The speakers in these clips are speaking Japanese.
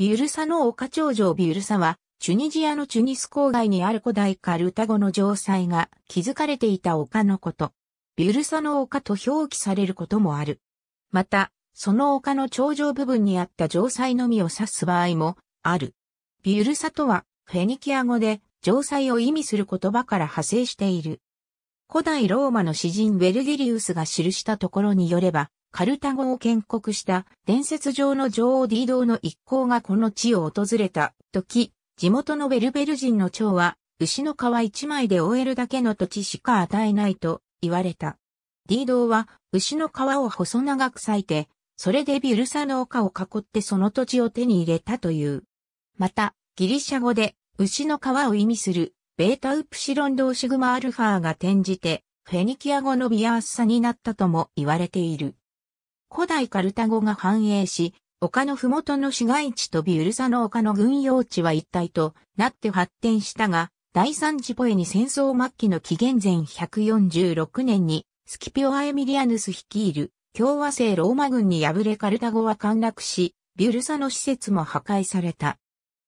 ビュルサの丘頂上ビュルサは、チュニジアのチュニス郊外にある古代カルタゴの城塞が築かれていた丘のこと。ビュルサの丘と表記されることもある。また、その丘の頂上部分にあった城塞のみを指す場合もある。ビュルサとは、フェニキア語で城塞を意味する言葉から派生している。古代ローマの詩人ウェルゲリウスが記したところによれば、カルタゴを建国した伝説上の女王ディードーの一行がこの地を訪れた時、地元のベルベル人の長は牛の皮一枚で終えるだけの土地しか与えないと言われた。ディードーは牛の皮を細長く裂いて、それでビルサの丘を囲ってその土地を手に入れたという。また、ギリシャ語で牛の皮を意味するベータウプシロンドーシグマアルファーが転じて、フェニキア語のビアースサになったとも言われている。古代カルタゴが繁栄し、丘の麓の市街地とビュルサの丘の軍用地は一体となって発展したが、第三次ポエに戦争末期の紀元前146年に、スキピオ・アエミリアヌス率いる共和制ローマ軍に敗れカルタゴは陥落し、ビュルサの施設も破壊された。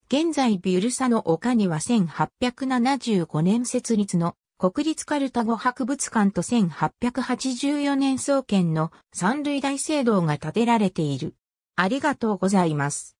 現在ビュルサの丘には1875年設立の国立カルタゴ博物館と1884年創建の三塁大聖堂が建てられている。ありがとうございます。